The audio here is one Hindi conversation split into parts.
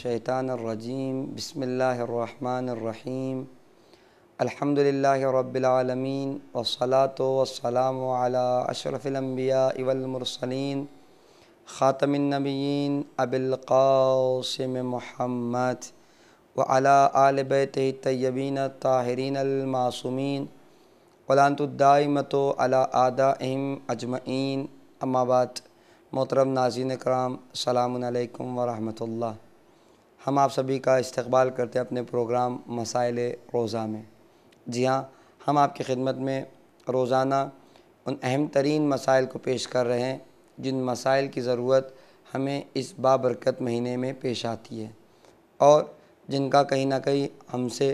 शैतानरजीम बसमीम अल्हम्दुलिल्लाहि रब्बिल आलमीन वसलातो वसलाम अला अशरफिल अम्बिया इवल मुरसलीन ख़ातमिन नबीन अबिल क़ासिम मुहम्मद व अला आल बैत तय्यबीन ताहरीन अलमासूमीन वलानतुद्दाइमत अला आदा अहम अजमैन अम्माबाद मोहतरम नाजीन कराम अल्लाम वरहमतुल्लाह हम आप सभी का इस्तबाल करते हैं अपने प्रोग्राम मसाइल रोज़ा में जी हाँ हम आपकी खिदमत में रोज़ाना उन अहम तरीन मसाइल को पेश कर रहे हैं जिन मसाइल की ज़रूरत हमें इस बाबरकत महीने में पेश आती है और जिनका कहीं ना कहीं हमसे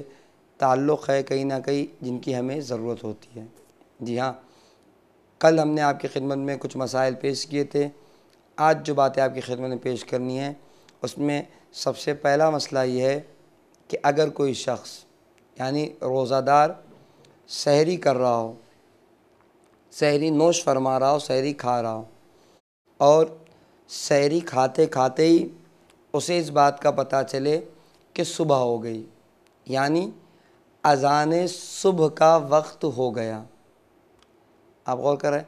ताल्लुक़ है कहीं ना कहीं जिनकी हमें ज़रूरत होती है जी हाँ कल हमने आपकी खिदमत में कुछ मसाइल पेश किए थे आज जो बातें आपकी खिदमत में पेश करनी है उसमें सबसे पहला मसला ये है कि अगर कोई शख्स यानी रोज़ादार सहरी कर रहा हो सहरी नोश फरमा रहा हो सहरी खा रहा हो और सहरी खाते खाते ही उसे इस बात का पता चले कि सुबह हो गई यानी अजान सुबह का वक्त हो गया आप गौर करें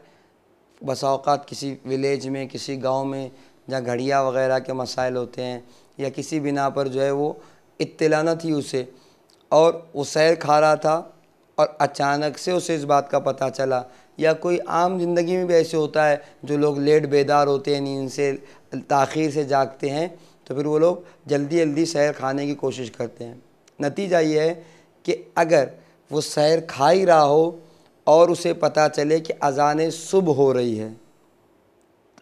बसाओकात किसी विलेज में किसी गांव में जहाँ घड़िया वगैरह के मसाइल होते हैं या किसी बिना पर जो है वो इतला न थी उसे और वो सैर खा रहा था और अचानक से उसे इस बात का पता चला या कोई आम ज़िंदगी में भी ऐसे होता है जो लोग लेट बेदार होते हैं नींद से तखिर से जागते हैं तो फिर वो लोग जल्दी जल्दी सैर खाने की कोशिश करते हैं नतीजा ये है कि अगर वो सैर खा ही रहा हो और उसे पता चले कि अजान सुबह हो रही है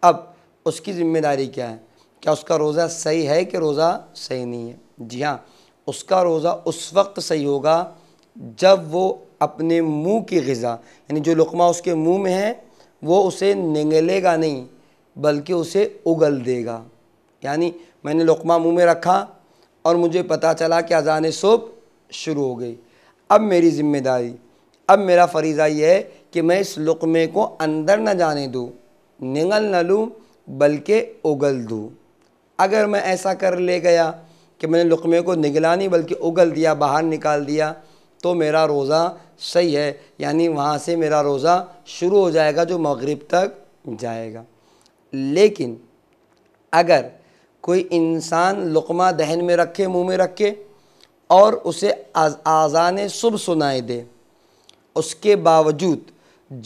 अब उसकी ज़िम्मेदारी क्या है क्या उसका रोज़ा सही है कि रोज़ा सही नहीं है जी हाँ उसका रोज़ा उस वक्त सही होगा जब वो अपने मुंह की गज़ा यानी जो लुकमा उसके मुंह में है वो उसे निगलेगा नहीं बल्कि उसे उगल देगा यानी मैंने लुकमा मुंह में रखा और मुझे पता चला कि अजान सोप शुरू हो गई अब मेरी ज़िम्मेदारी अब मेरा फरीज़ा ये है कि मैं इस लुकमे को अंदर न जाने दूँ निगल न लूँ बल्कि उगल दूँ अगर मैं ऐसा कर ले गया कि मैंने लुकमे को निगला नहीं बल्कि उगल दिया बाहर निकाल दिया तो मेरा रोज़ा सही है यानी वहाँ से मेरा रोज़ा शुरू हो जाएगा जो मगरिब तक जाएगा लेकिन अगर कोई इंसान लुकमा दहन में रखे मुंह में रखे और उसे आज़ान सुबह सुनाए दे उसके बावजूद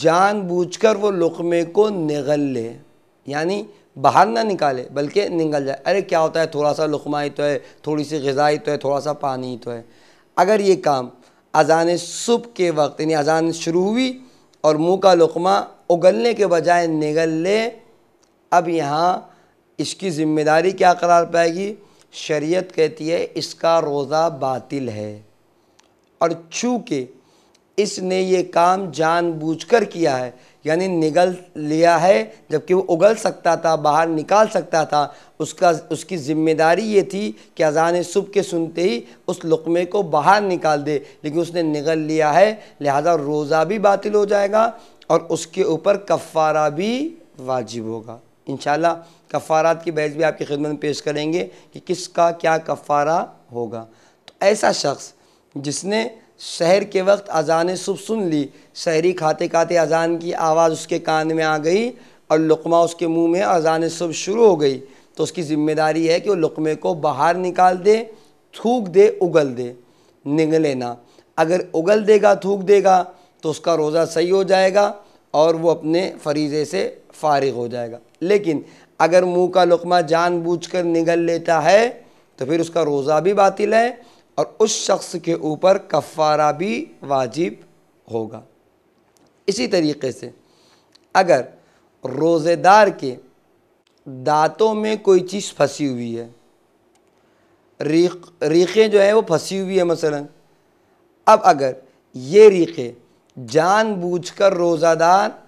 जानबूझकर वो लुकमे को निगल ले यानी बाहर ना निकाले बल्कि निकल जाए अरे क्या होता है थोड़ा सा लुकमा ही तो है थोड़ी सी गज़ाई तो है थोड़ा सा पानी ही तो है अगर ये काम अजान सुबह के वक्त यानी अजान शुरू हुई और मुँह का लुकमा उगलने के बजाय निगल ले अब यहाँ इसकी ज़िम्मेदारी क्या करार पाएगी शरीयत कहती है इसका रोज़ा बातिल है और चूँकि इसने ये काम जानबूझकर किया है यानी निगल लिया है जबकि वो उगल सकता था बाहर निकाल सकता था उसका उसकी ज़िम्मेदारी ये थी कि अजान सुबह के सुनते ही उस लुकमे को बाहर निकाल दे लेकिन उसने निगल लिया है लिहाजा रोज़ा भी बातिल हो जाएगा और उसके ऊपर कफ़ारा भी वाजिब होगा इन कफ़ारात की बहस भी आपकी खिदमत में पेश करेंगे कि किसका क्या कफ़ारा होगा तो ऐसा शख्स जिसने शहर के वक्त अजान सुबह सुन ली शहरी खाते खाते अजान की आवाज़ उसके कान में आ गई और लुकमा उसके मुंह में अजान सुबह शुरू हो गई तो उसकी ज़िम्मेदारी है कि वो लुकमे को बाहर निकाल दे थूक दे उगल दे निगले ना अगर उगल देगा थूक देगा तो उसका रोज़ा सही हो जाएगा और वो अपने फरीज़े से फारिग हो जाएगा लेकिन अगर मुँह का लुकमा कर निगल लेता है तो फिर उसका रोज़ा भी बातिल है और उस शख्स के ऊपर कफ़ारा भी वाजिब होगा इसी तरीके से अगर रोज़ेदार के दांतों में कोई चीज़ फंसी हुई है रीख रीखें जो हैं वो फंसी हुई है मसलन अब अगर ये रीखें जानबूझकर रोज़ादार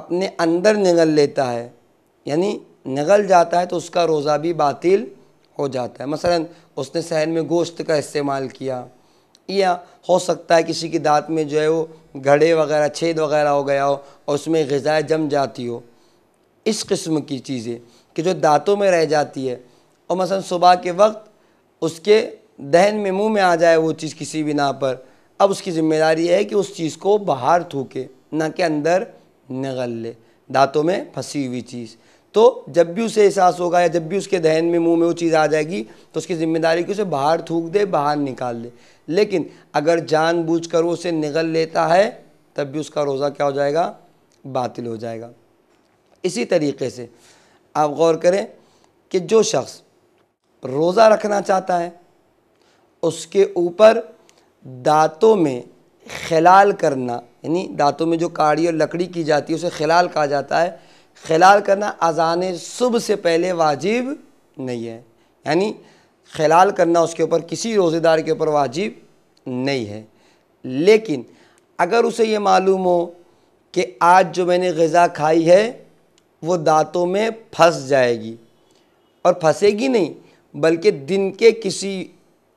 अपने अंदर निगल लेता है यानी निगल जाता है तो उसका रोज़ा भी बातिल हो जाता है मसलन उसने सहन में गोश्त का इस्तेमाल किया या हो सकता है किसी की दांत में जो है वो घड़े वगैरह छेद वगैरह हो गया हो और उसमें गज़ाएँ जम जाती हो इस किस्म की चीज़ें कि जो दांतों में रह जाती है और मसलन सुबह के वक्त उसके दहन में मुंह में आ जाए वो चीज़ किसी भी ना पर अब उसकी ज़िम्मेदारी है कि उस चीज़ को बाहर थूके ना कि अंदर निगल ले दांतों में फंसी हुई चीज़ तो जब भी उसे एहसास होगा या जब भी उसके दहन में मुंह में वो चीज़ आ जाएगी तो उसकी जिम्मेदारी की उसे बाहर थूक दे बाहर निकाल दे लेकिन अगर जानबूझकर वो उसे निगल लेता है तब भी उसका रोज़ा क्या हो जाएगा बातिल हो जाएगा इसी तरीके से आप गौर करें कि जो शख्स रोज़ा रखना चाहता है उसके ऊपर दांतों में खिलाल करना यानी दांतों में जो काड़ी और लकड़ी की जाती है उसे खिलाल कहा जाता है खिलाल करना अजान सुबह से पहले वाजिब नहीं है यानी खिलाल करना उसके ऊपर किसी रोज़ेदार के ऊपर वाजिब नहीं है लेकिन अगर उसे ये मालूम हो कि आज जो मैंने गज़ा खाई है वो दांतों में फंस जाएगी और फंसेगी नहीं बल्कि दिन के किसी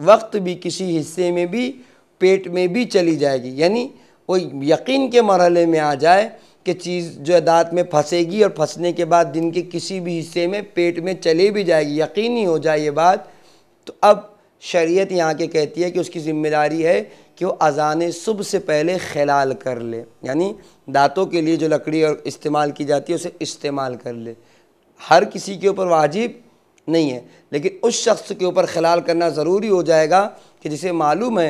वक्त भी किसी हिस्से में भी पेट में भी चली जाएगी यानी वो यकीन के मरहले में आ जाए कि चीज़ जो है दांत में फंसेगी और फंसने के बाद दिन के किसी भी हिस्से में पेट में चले भी जाएगी यकीनी हो जाए ये बात तो अब शरीयत यहाँ के कहती है कि उसकी ज़िम्मेदारी है कि वो अजान सुबह से पहले खिलाल कर ले यानी दांतों के लिए जो लकड़ी और इस्तेमाल की जाती है उसे इस्तेमाल कर ले हर किसी के ऊपर वाजिब नहीं है लेकिन उस शख्स के ऊपर खिलाल करना ज़रूरी हो जाएगा कि जिसे मालूम है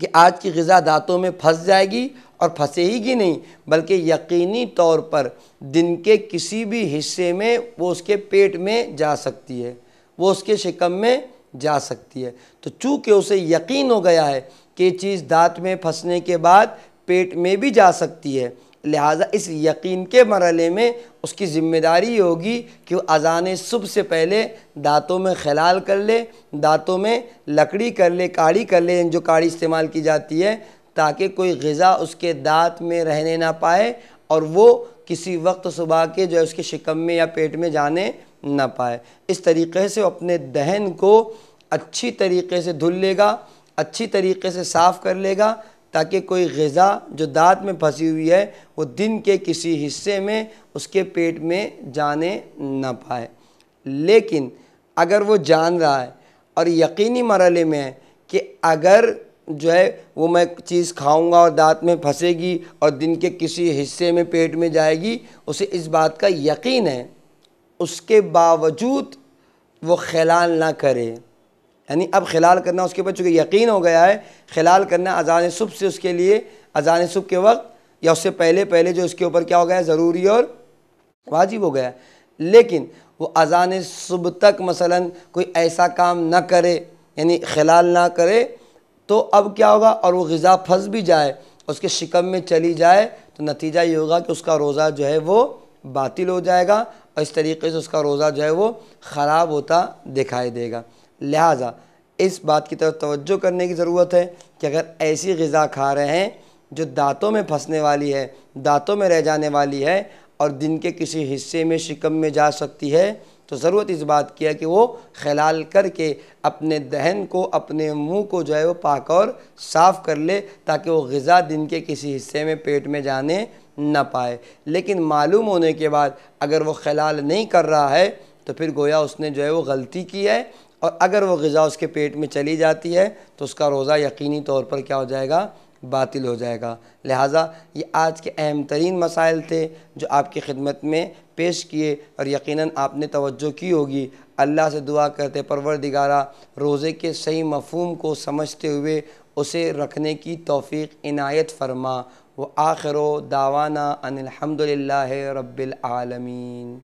कि आज की गज़ा दांतों में फंस जाएगी और फंसेगी नहीं बल्कि यकीनी तौर पर दिन के किसी भी हिस्से में वो उसके पेट में जा सकती है वो उसके शिकम में जा सकती है तो चूँकि उसे यकीन हो गया है कि चीज़ दांत में फंसने के बाद पेट में भी जा सकती है लिहाजा इस यकीन के मरले में उसकी ज़िम्मेदारी होगी कि वह अजान सुबह से पहले दांतों में खलाल कर ले दांतों में लकड़ी कर ले काढ़ी कर ले जो काढ़ी इस्तेमाल की जाती है ताकि कोई गज़ा उसके दांत में रहने ना पाए और वो किसी वक्त सुबह के जो है उसके शिकम में या पेट में जाने ना पाए इस तरीके से वो अपने दहन को अच्छी तरीके से धुल लेगा अच्छी तरीके से साफ़ कर लेगा ताकि कोई गज़ा जो दाँत में फंसी हुई है वो दिन के किसी हिस्से में उसके पेट में जाने ना पाए लेकिन अगर वो जान रहा है और यकीनी मरल में है कि अगर जो है वो मैं चीज़ खाऊंगा और दांत में फंसेगी और दिन के किसी हिस्से में पेट में जाएगी उसे इस बात का यकीन है उसके बावजूद वो खैलान ना करे यानी अब खिलाल करना उसके ऊपर चूँकि यकीन हो गया है खिलाल करना अजान सुबह से उसके लिए अजान सुबह के वक्त या उससे पहले पहले जो उसके ऊपर क्या हो गया ज़रूरी और वाजिब हो गया लेकिन वो अजान सुबह तक मसलन कोई ऐसा काम ना करे यानी खिलाल ना करे तो अब क्या होगा और वो गज़ा फंस भी जाए उसके शिकम में चली जाए तो नतीजा ये होगा कि उसका रोज़ा जो है वो बातिल हो जाएगा और इस तरीके से उसका रोज़ा जो है वो ख़राब होता दिखाई देगा लिहाजा इस बात की तरफ तवज्जो करने की ज़रूरत है कि अगर ऐसी गज़ा खा रहे हैं जो दांतों में फंसने वाली है दांतों में रह जाने वाली है और दिन के किसी हिस्से में शिकम में जा सकती है तो ज़रूरत इस बात की है कि वो खलाल करके अपने दहन को अपने मुंह को जो है वो पाक और साफ़ कर ले ताकि वो गज़ा दिन के किसी हिस्से में पेट में जाने ना पाए लेकिन मालूम होने के बाद अगर वो खलाल नहीं कर रहा है तो फिर गोया उसने जो है वो गलती की है और अगर वो गज़ा उसके पेट में चली जाती है तो उसका रोज़ा यकीनी तौर पर क्या हो जाएगा बातिल हो जाएगा लिहाजा ये आज के अहम तरीन मसाइल थे जो आपकी खिदमत में पेश किए और यकीनन आपने तवज्जो की होगी अल्लाह से दुआ करते परवर दिगारा रोज़े के सही मफहम को समझते हुए उसे रखने की तोफ़ी इनायत फरमा व आखिर दावाना अनिलहमदिल्ला रबालमीन